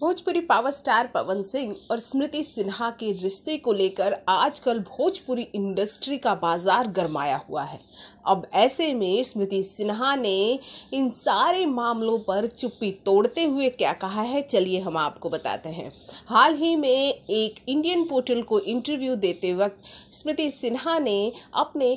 Bhojpuri power star Pawan Singh और स्मृति सिन्हा के रिश्ते को लेकर आजकल भोजपुरी इंडस्ट्री का बाजार गरमाया हुआ है अब ऐसे में स्मृति सिन्हा ने इन सारे मामलों पर चुप्पी तोड़ते हुए क्या कहा है चलिए हम आपको बताते हैं हाल ही में एक इंडियन पोर्टल को इंटरव्यू देते वक्त स्मृति सिन्हा ने अपने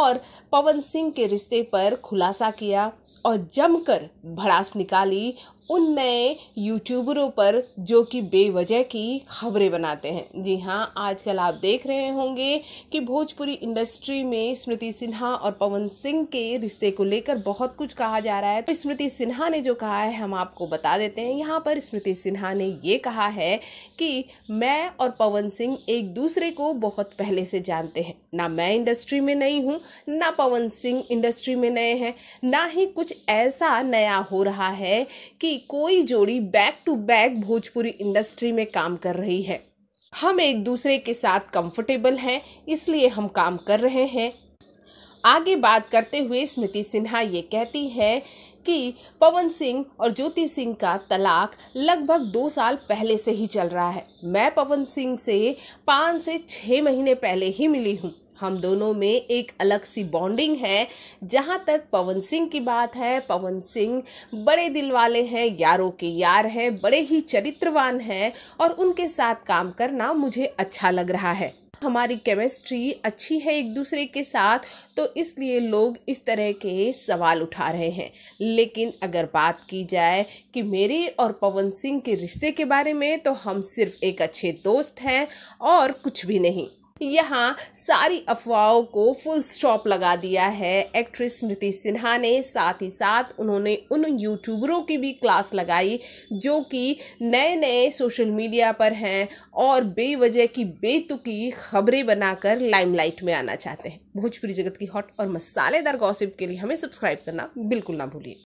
और पवन सिंह के रिश्ते पर खुलासा किया और जमकर भड़ास निकाली उन नए यूट्यूबरों पर जो कि बेवजह की खबरें बनाते हैं जी हाँ आजकल आप देख रहे होंगे कि भोजपुरी इंडस्ट्री में स्मृति सिन्हा और पवन सिंह के रिश्ते को लेकर बहुत कुछ कहा जा रहा है तो स्मृति सिन्हा ने जो कहा है हम आपको बता देते हैं यहाँ पर स्मृति सिन्हा ने ये कहा है कि मैं और पवन सिंह एक दूसरे को बहुत पहले से जानते हैं ना मैं इंडस्ट्री में नई हूँ ना पवन सिंह इंडस्ट्री में नए हैं ना ही कुछ ऐसा नया हो रहा है कि कोई जोड़ी back to back Bhojpuri industry में काम कर रही है हम एक दूसरे के साथ कंफर्टेबल हैं इसलिए हम काम कर रहे हैं आगे बात करते हुए स्मृति सिन्हा ये कहती है कि पवन सिंह और ज्योति सिंह का तलाक लगभग दो साल पहले से ही चल रहा है मैं पवन सिंह से पाँच से छः महीने पहले ही मिली हूँ हम दोनों में एक अलग सी बॉन्डिंग है जहाँ तक पवन सिंह की बात है पवन सिंह बड़े दिल वाले हैं यारों के यार हैं बड़े ही चरित्रवान हैं और उनके साथ काम करना मुझे अच्छा लग रहा है हमारी केमिस्ट्री अच्छी है एक दूसरे के साथ तो इसलिए लोग इस तरह के सवाल उठा रहे हैं लेकिन अगर बात की जाए कि मेरे और पवन सिंह के रिश्ते के बारे में तो हम सिर्फ एक अच्छे दोस्त हैं और कुछ भी नहीं यहाँ सारी अफवाहों को फुल स्टॉप लगा दिया है एक्ट्रेस स्मृति सिन्हा ने साथ ही साथ उन्होंने उन यूट्यूबरों की भी क्लास लगाई जो कि नए नए सोशल मीडिया पर हैं और बेवजह की बेतुकी खबरें बनाकर लाइमलाइट में आना चाहते हैं भोजपुरी जगत की हॉट और मसालेदार गॉसिप के लिए हमें सब्सक्राइब करना बिल्कुल ना भूलिए